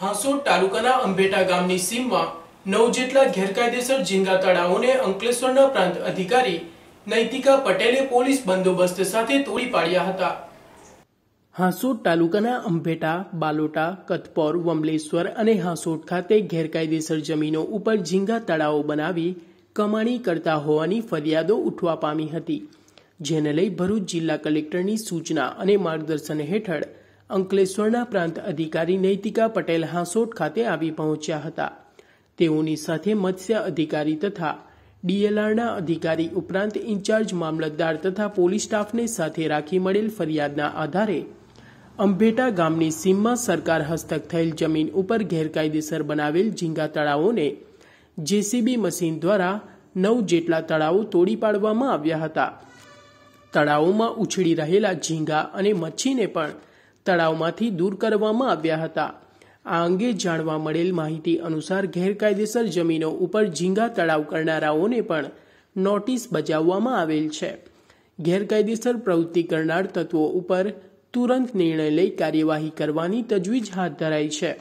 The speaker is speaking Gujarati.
હાંસોડ તાલુકાના અંભેટા ગામની સીમમાં નવ જેટલા ગેરકાયદેસર ઝીંગા તળાવોને અંકલેશ્વરના પ્રાંત અધિકારી નૈતિકા પટેલે પોલીસ બંદોબસ્ત સાથે તોડી પાડ્યા હતા હાંસોડ તાલુકાના અંભેટા બાલોટા કથપોર વમલેશ્વર અને હાંસોડ ખાતે ગેરકાયદેસર જમીનો ઉપર ઝીંગા તળાવો બનાવી કમાણી કરતા હોવાની ફરિયાદો ઉઠવા પામી હતી જેને લઈ ભરૂચ જિલ્લા કલેક્ટરની સૂચના અને માર્ગદર્શન હેઠળ અંકલેશ્વરના પ્રાંત અધિકારી નૈતિકા પટેલ હાંસોટ ખાતે આવી પહોંચ્યા હતા તેઓની સાથે મત્સ્ય અધિકારી તથા ડીએલઆરના અધિકારી ઉપરાંત ઇન્ચાર્જ મામલતદાર તથા પોલીસ સ્ટાફને સાથે રાખી મળેલ ફરિયાદના આધારે અંભેટા ગામની સીમમાં સરકાર હસ્તક થયેલ જમીન ઉપર ગેરકાયદેસર બનાવેલ ઝીંગા તળાવોને જેસીબી મશીન દ્વારા નવ જેટલા તળાવો તોડી પાડવામાં આવ્યા હતા તળાવોમાં ઉછળી રહેલા ઝીંગા અને મચ્છીને પણ તળાવમાંથી દૂર કરવામાં આવ્યા હતા આ અંગે જાણવા મળેલ માહિતી અનુસાર ગેરકાયદેસર જમીનો ઉપર ઝીંગા તળાવ કરનારાઓને પણ નોટિસ બજાવવામાં આવેલ છે ગેરકાયદેસર પ્રવૃત્તિ કરનાર તત્વો ઉપર તુરંત નિર્ણય લઈ કાર્યવાહી કરવાની તજવીજ હાથ ધરાઈ છે